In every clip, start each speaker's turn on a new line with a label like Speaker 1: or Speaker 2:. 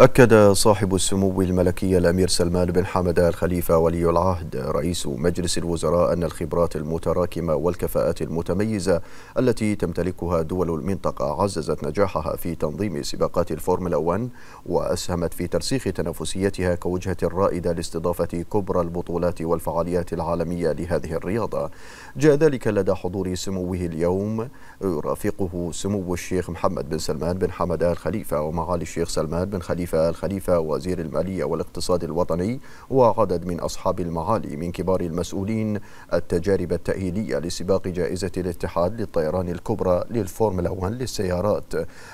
Speaker 1: أكد صاحب السمو الملكي الأمير سلمان بن حمد الخليفة ولي العهد رئيس مجلس الوزراء أن الخبرات المتراكمة والكفاءات المتميزة التي تمتلكها دول المنطقة عززت نجاحها في تنظيم سباقات الفورمولا 1 وأسهمت في ترسيخ تنافسيتها كوجهة رائدة لاستضافة كبرى البطولات والفعاليات العالمية لهذه الرياضة جاء ذلك لدى حضور سموه اليوم يرافقه سمو الشيخ محمد بن سلمان بن حمد الخليفة ومعالي الشيخ سلمان بن خليفة حنيفة الخليفة وزير المالية والاقتصاد الوطني وعدد من أصحاب المعالي من كبار المسؤولين التجارب التأهيلية لسباق جائزة الاتحاد للطيران الكبرى للفورمولا 1 للسيارات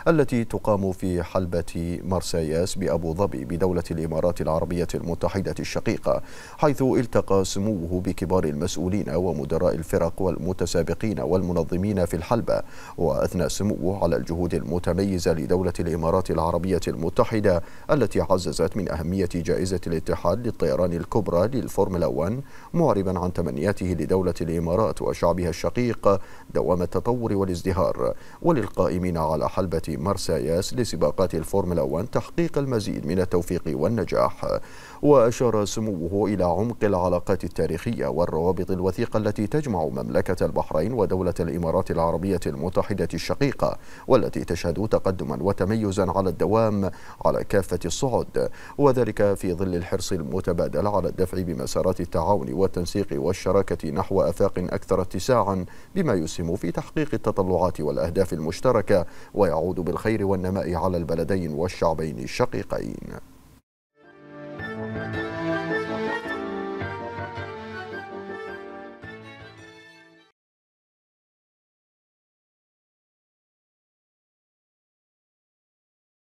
Speaker 1: التي تقام في حلبة مرسياس بأبو ظبي بدولة الإمارات العربية المتحدة الشقيقة حيث التقى سموه بكبار المسؤولين ومدراء الفرق والمتسابقين والمنظمين في الحلبة وأثنى سموه على الجهود المتميزة لدولة الإمارات العربية المتحدة التي عززت من أهمية جائزة الاتحاد للطيران الكبرى للفورمولا 1 معربا عن تمنياته لدولة الإمارات وشعبها الشقيق دوام التطور والازدهار وللقائمين على حلبة مرساياس لسباقات الفورمولا 1 تحقيق المزيد من التوفيق والنجاح وأشار سموه إلى عمق العلاقات التاريخية والروابط الوثيقة التي تجمع مملكة البحرين ودولة الإمارات العربية المتحدة الشقيقة والتي تشهد تقدما وتميزا على الدوام على كافة الصعود وذلك في ظل الحرص المتبادل على الدفع بمسارات التعاون والتنسيق والشراكة نحو آفاق أكثر اتساعا بما يسهم في تحقيق التطلعات والأهداف المشتركة ويعود بالخير والنماء على البلدين والشعبين الشقيقين